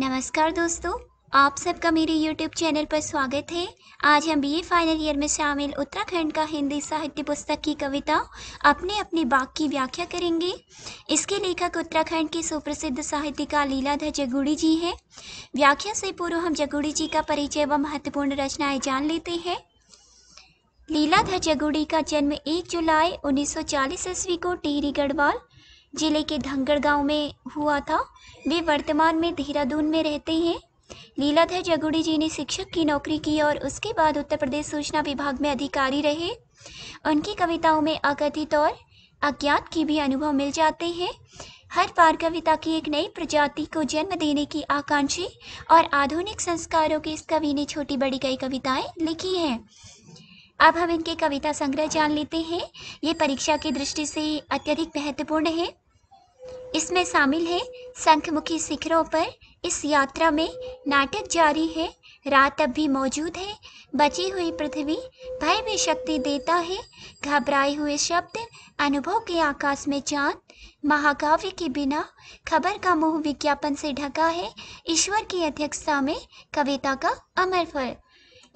नमस्कार दोस्तों आप सबका मेरे YouTube चैनल पर स्वागत है आज हम बीए फाइनल ईयर में शामिल उत्तराखंड का हिंदी साहित्य पुस्तक की कविता अपने अपने बाग की व्याख्या करेंगे इसके लेखक उत्तराखंड के सुप्रसिद्ध साहित्यकार लीलाधर जगुड़ी जी हैं व्याख्या से पूर्व हम जगुड़ी जी का परिचय व महत्वपूर्ण रचनाएं जान लेते हैं लीलाधर जगुड़ी का जन्म एक जुलाई चालीस ईस्वी को टिहरी गढ़वाल जिले के धंगड़ गांव में हुआ था वे वर्तमान में देहरादून में रहते हैं लीलाधर जगुड़ी जी ने शिक्षक की नौकरी की और उसके बाद उत्तर प्रदेश सूचना विभाग में अधिकारी रहे उनकी कविताओं में अकथित और अज्ञात की भी अनुभव मिल जाते हैं हर बार कविता की एक नई प्रजाति को जन्म देने की आकांक्षी और आधुनिक संस्कारों के इस कवि ने छोटी बड़ी कई कविताएं लिखी हैं अब हम इनके कविता संग्रह जान लेते हैं ये परीक्षा की दृष्टि से अत्यधिक महत्वपूर्ण है इसमें शामिल है शंखमुखी शिखरों पर इस यात्रा में नाटक जारी है रात अब भी मौजूद है बची हुई पृथ्वी भय में शक्ति देता है घबराए हुए शब्द अनुभव के आकाश में चांद महाकाव्य के बिना खबर का मुंह विज्ञापन से ढका है ईश्वर की अध्यक्षता में कविता का अमर फल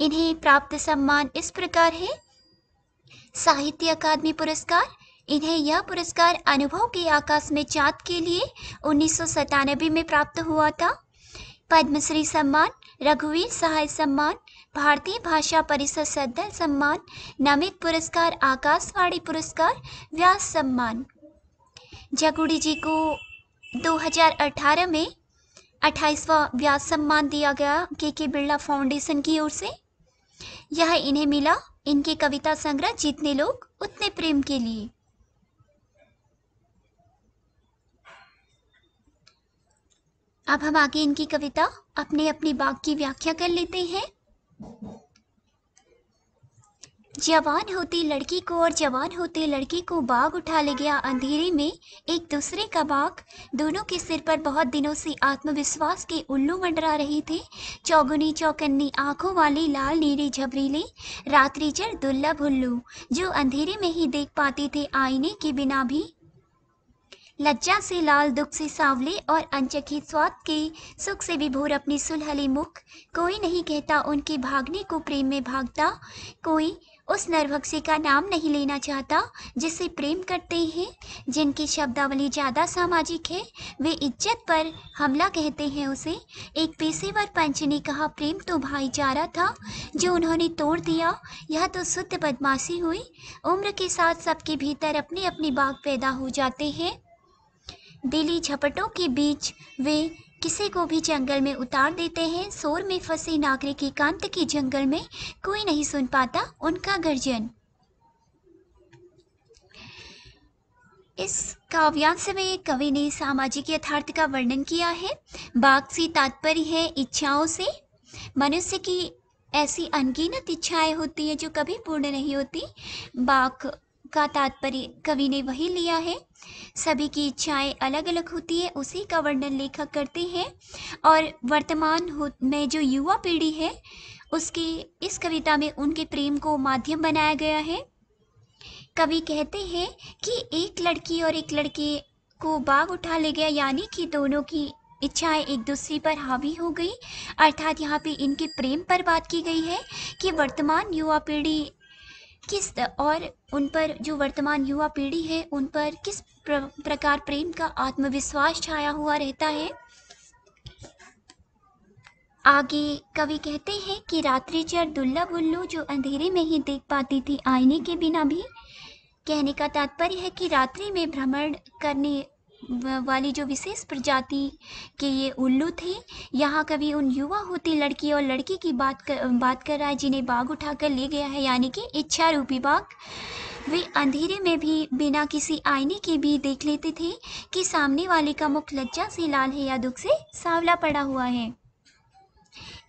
इन्हें प्राप्त सम्मान इस प्रकार है साहित्य अकादमी पुरस्कार इन्हें यह पुरस्कार अनुभव के आकाश में चाँद के लिए उन्नीस में प्राप्त हुआ था पद्मश्री सम्मान रघुवीर सहाय सम्मान भारतीय भाषा परिषद सद्दल सम्मान नमित पुरस्कार आकाशवाणी पुरस्कार व्यास सम्मान जगुड़ी जी को 2018 में 28वां व्यास सम्मान दिया गया के के बिरला फाउंडेशन की ओर से यह इन्हें मिला इनके कविता संग्रह जितने लोग उतने प्रेम के लिए अब हम आगे इनकी कविता अपने अपने बाग की व्याख्या कर लेते हैं जवान होती लड़की को और जवान होते लड़की को बाग उठा ले गया अंधेरे में एक दूसरे का बाग दोनों के सिर पर बहुत दिनों से आत्मविश्वास के उल्लू मंडरा रहे थे चौगुनी चौकन्नी आंखों वाले लाल नीले झबरीले रात्रिचर दुर्लभ उल्लू जो अंधेरे में ही देख पाते थे आईने के बिना भी लज्जा से लाल दुख से सावले और अनचखी स्वाद के सुख से विभोर अपनी सुलहले मुख कोई नहीं कहता उनके भागने को प्रेम में भागता कोई उस नरभक्सी का नाम नहीं लेना चाहता जिसे प्रेम करते हैं जिनकी शब्दावली ज़्यादा सामाजिक है वे इज्जत पर हमला कहते हैं उसे एक पेशेवर पंच ने कहा प्रेम तो भाईचारा था जो उन्होंने तोड़ दिया यह तो शुद्ध बदमाशी हुई उम्र के साथ सबके भीतर अपने अपने बाग पैदा हो जाते हैं दिली झपटों के बीच वे किसी को भी जंगल में उतार देते हैं शोर में फंसे नागरिक एकांत की जंगल में कोई नहीं सुन पाता उनका गर्जन इस काव्यांश में कवि ने सामाजिक यथार्थ का वर्णन किया है बाघ से तात्पर्य है इच्छाओं से मनुष्य की ऐसी अनगिनत इच्छाएं होती हैं जो कभी पूर्ण नहीं होती बाघ का तात्पर्य कवि ने वही लिया है सभी की इच्छाएं अलग अलग होती है उसी का वर्णन लेखक करते हैं और वर्तमान में जो युवा पीढ़ी है उसकी इस कविता में उनके प्रेम को माध्यम बनाया गया है कवि कहते हैं कि एक लड़की और एक लड़के को बाग उठा ले गया यानी कि दोनों की इच्छाएं एक दूसरे पर हावी हो गई अर्थात यहाँ पे इनके प्रेम पर बात की गई है कि वर्तमान युवा पीढ़ी किस और उन पर जो वर्तमान युवा पीढ़ी है उन पर किस प्र, प्रकार प्रेम का आत्मविश्वास छाया हुआ रहता है आगे कवि कहते हैं कि रात्रिचर दुल्ला बुल्लू जो अंधेरे में ही देख पाती थी आईने के बिना भी कहने का तात्पर्य है कि रात्रि में भ्रमण करने वाली जो विशेष प्रजाति के ये उल्लू थे यहाँ कभी उन युवा होती लड़की और लड़की की बात कर बात कर रहा है जिन्हें बाघ उठाकर ले गया है यानी कि इच्छा रूपी बाघ वे अंधेरे में भी बिना किसी आईने के भी देख लेते थे कि सामने वाले का मुख लज्जा से लाल है या दुख से सांवला पड़ा हुआ है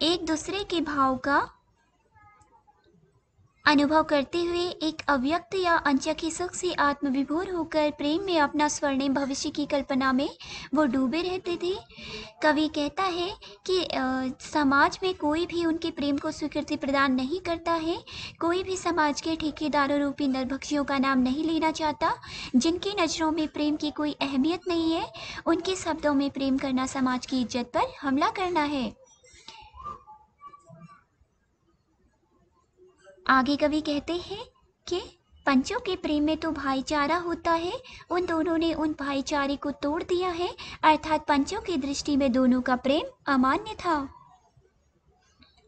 एक दूसरे के भाव का अनुभव करते हुए एक अव्यक्त या अनचखे सुख से आत्मविभोर होकर प्रेम में अपना स्वर्णिम भविष्य की कल्पना में वो डूबे रहते थे कवि कहता है कि आ, समाज में कोई भी उनके प्रेम को स्वीकृति प्रदान नहीं करता है कोई भी समाज के ठेकेदारों रूपी नरभक्षियों का नाम नहीं लेना चाहता जिनकी नज़रों में प्रेम की कोई अहमियत नहीं है उनके शब्दों में प्रेम करना समाज की इज्जत पर हमला करना है आगे कवि कहते हैं कि पंचों के प्रेम में तो भाईचारा होता है उन दोनों ने उन भाईचारे को तोड़ दिया है अर्थात पंचों की दृष्टि में दोनों का प्रेम अमान्य था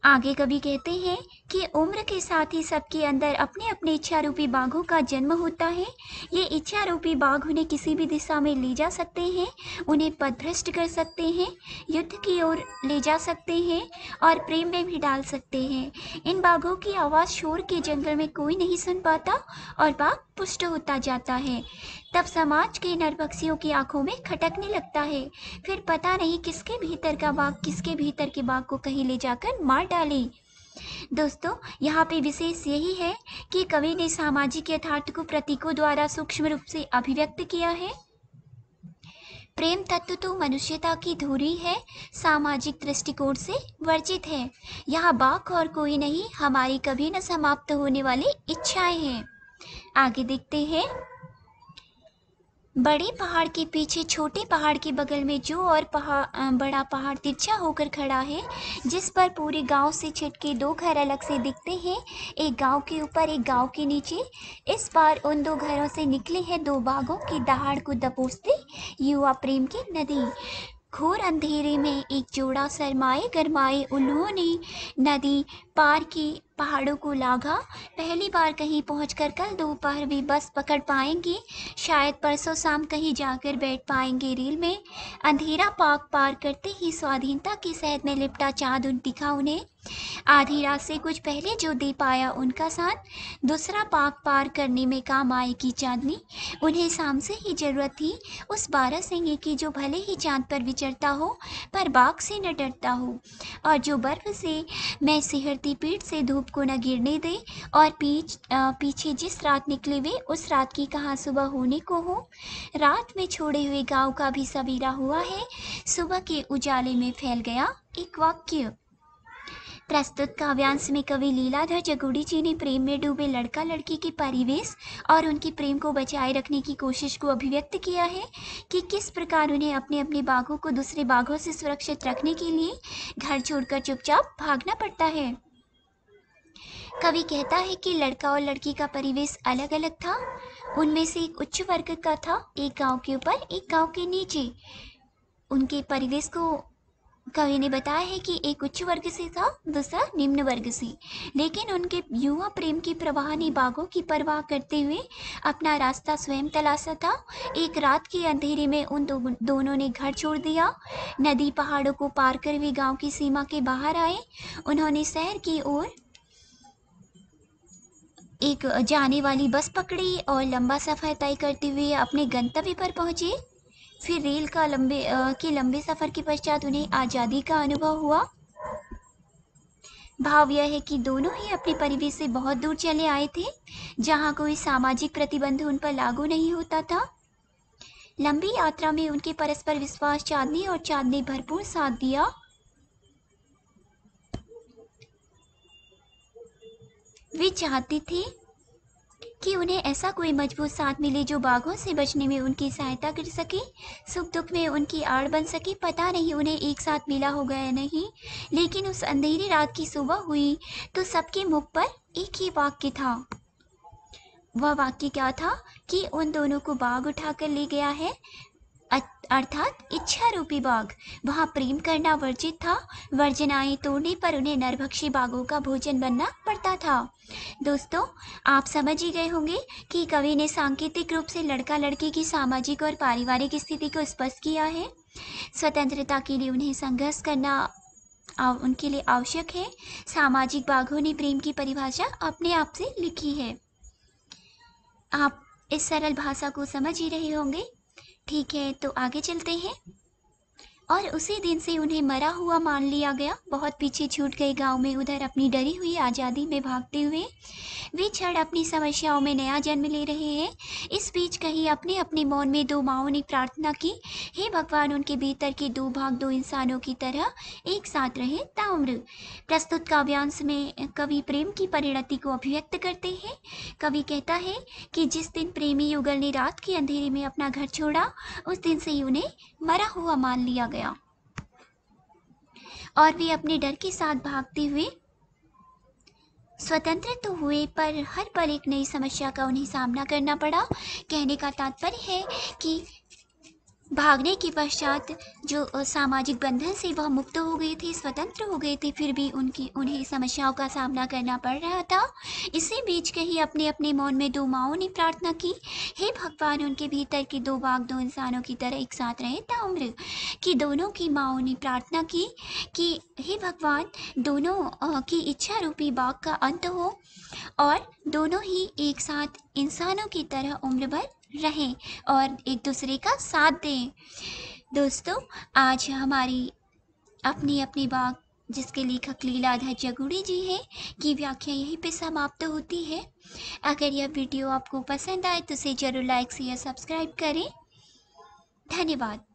आगे कभी कहते हैं कि उम्र के साथ ही सबके अंदर अपने अपने इच्छा रूपी बाघों का जन्म होता है ये इच्छा रूपी बाघ उन्हें किसी भी दिशा में ले जा सकते हैं उन्हें पदभ्रष्ट कर सकते हैं युद्ध की ओर ले जा सकते हैं और प्रेम में भी डाल सकते हैं इन बाघों की आवाज़ शोर के जंगल में कोई नहीं सुन पाता और बाघ पुष्ट होता जाता है तब समाज के नरभक्षियों की आंखों में खटकने लगता है फिर पता नहीं किसके भीतर का बाघ किसके भीतर के बाघ को कहीं ले जाकर मार डाली दोस्तों यहाँ पे विशेष यही है कि कवि ने सामाजिक यथार्थ को प्रतीकों द्वारा सूक्ष्म रूप से अभिव्यक्त किया है प्रेम तत्व तो मनुष्यता की धुरी है सामाजिक दृष्टिकोण से वर्जित है यहाँ बाक और कोई नहीं हमारी कभी न समाप्त होने वाली इच्छाएं हैं आगे देखते हैं बड़े पहाड़ के पीछे छोटे पहाड़ के बगल में जो और पहाड़ बड़ा पहाड़ तिरछा होकर खड़ा है जिस पर पूरे गांव से छिटके दो घर अलग से दिखते हैं एक गांव के ऊपर एक गांव के नीचे इस बार उन दो घरों से निकले है दो बाघों की दहाड़ को दपोसते युवा प्रेम की नदी घोर अंधेरे में एक जोड़ा सरमाए गरमाए उन्होंने नदी पार की पहाड़ों को लागा पहली बार कहीं पहुँच कर कल दोपहर भी बस पकड़ पाएंगे शायद परसों शाम कहीं जाकर बैठ पाएंगे रेल में अंधेरा पाक पार करते ही स्वाधीनता की सहद में लिपटा चाँद दिखा उन्हें आधी रात से कुछ पहले जो दे पाया उनका साथ दूसरा पाक पार करने में काम आएगी चांदनी उन्हें शाम से ही जरूरत थी उस बारह सिंह की जो भले ही चांद पर विचरता हो पर बाघ से न डरता हो और जो बर्फ से मैं सिहरती पीठ से धूप धूप को न गिरने दें और पीछ पीछे जिस रात निकले हुए उस रात की कहाँ सुबह होने को हो रात में छोड़े हुए गांव का भी सवेरा हुआ है सुबह के उजाले में फैल गया एक वाक्य प्रस्तुत काव्यांश में कवि लीलाधर जगुड़ी जी ने प्रेम में डूबे लड़का लड़की के परिवेश और उनके प्रेम को बचाए रखने की कोशिश को अभिव्यक्त किया है कि किस प्रकार उन्हें अपने अपने बाघों को दूसरे बाघों से सुरक्षित रखने के लिए घर छोड़कर चुपचाप भागना पड़ता है कवि कहता है कि लड़का और लड़की का परिवेश अलग अलग था उनमें से एक उच्च वर्ग का था एक गांव के ऊपर एक गांव के नीचे उनके परिवेश को कवि ने बताया है कि एक उच्च वर्ग से था दूसरा निम्न वर्ग से लेकिन उनके युवा प्रेम की प्रवाह ने बाघों की परवाह करते हुए अपना रास्ता स्वयं तलाशा था एक रात के अंधेरे में उन दो, दोनों ने घर छोड़ दिया नदी पहाड़ों को पार कर वे गांव की सीमा के बाहर आए उन्होंने शहर की ओर एक जाने वाली बस पकड़ी और लंबा सफ़र तय करते हुए अपने गंतव्य पर पहुँचे फिर रेल का लंबे के लंबे सफ़र के पश्चात उन्हें आज़ादी का अनुभव हुआ भाव यह है कि दोनों ही अपने परिवेश से बहुत दूर चले आए थे जहाँ कोई सामाजिक प्रतिबंध उन पर लागू नहीं होता था लंबी यात्रा में उनके परस्पर विश्वास चांदनी और चांदनी भरपूर साथ दिया वे चाहते थे कि उन्हें ऐसा कोई मजबूत साथ मिले जो बाघों से बचने में उनकी सहायता कर सके सुख दुख में उनकी आड़ बन सके पता नहीं उन्हें एक साथ मिला होगा या नहीं लेकिन उस अंधेरी रात की सुबह हुई तो सबके मुख पर एक ही वाक्य था वह वाक्य क्या था कि उन दोनों को बाघ उठाकर ले गया है अर्थात इच्छा रूपी बाघ वहाँ प्रेम करना वर्जित था वर्जनाएं तोड़ने पर उन्हें नरभक्षी बाघों का भोजन बनना पड़ता था दोस्तों आप समझ ही गए होंगे कि कवि ने सांकेतिक रूप से लड़का लड़की की सामाजिक और पारिवारिक स्थिति को स्पष्ट किया है स्वतंत्रता के लिए उन्हें संघर्ष करना आव, उनके लिए आवश्यक है सामाजिक बाघों ने प्रेम की परिभाषा अपने आप से लिखी है आप इस सरल भाषा को समझ ही रहे होंगे ठीक है तो आगे चलते हैं और उसी दिन से उन्हें मरा हुआ मान लिया गया बहुत पीछे छूट गए गांव में उधर अपनी डरी हुई आज़ादी में भागते हुए वे क्षण अपनी समस्याओं में नया जन्म ले रहे हैं इस बीच कहीं अपने अपने मौन में दो माओ ने प्रार्थना की हे भगवान उनके भीतर के दो भाग दो इंसानों की तरह एक साथ रहे ताम्र प्रस्तुत काव्यांश में कवि प्रेम की परिणति को अभिव्यक्त करते हैं कवि कहता है कि जिस दिन प्रेमी युगल ने रात के अंधेरे में अपना घर छोड़ा उस दिन से ही उन्हें मरा हुआ मान लिया गया और वे अपने डर के साथ भागते हुए स्वतंत्र तो हुए पर हर पल एक नई समस्या का उन्हें सामना करना पड़ा कहने का तात्पर्य है कि भागने के पश्चात जो सामाजिक बंधन से वह मुक्त हो गए थे स्वतंत्र हो गए थे फिर भी उनकी उन्हें समस्याओं का सामना करना पड़ रहा था इसी बीच कहीं अपने अपने मौन में दो माओं ने प्रार्थना की हे भगवान उनके भीतर के दो बाघ दो इंसानों की तरह एक साथ रहे ताम्र कि दोनों की माओ ने प्रार्थना की कि हे भगवान दोनों की इच्छा रूपी बाघ का अंत हो और दोनों ही एक साथ इंसानों की तरह उम्र भर रहें और एक दूसरे का साथ दें दोस्तों आज हमारी अपनी अपनी बाग जिसके लेखक लीलाधर जगुड़ी जी हैं की व्याख्या यहीं पे समाप्त होती है अगर यह वीडियो आपको पसंद आए तो इसे ज़रूर लाइक से या सब्सक्राइब करें धन्यवाद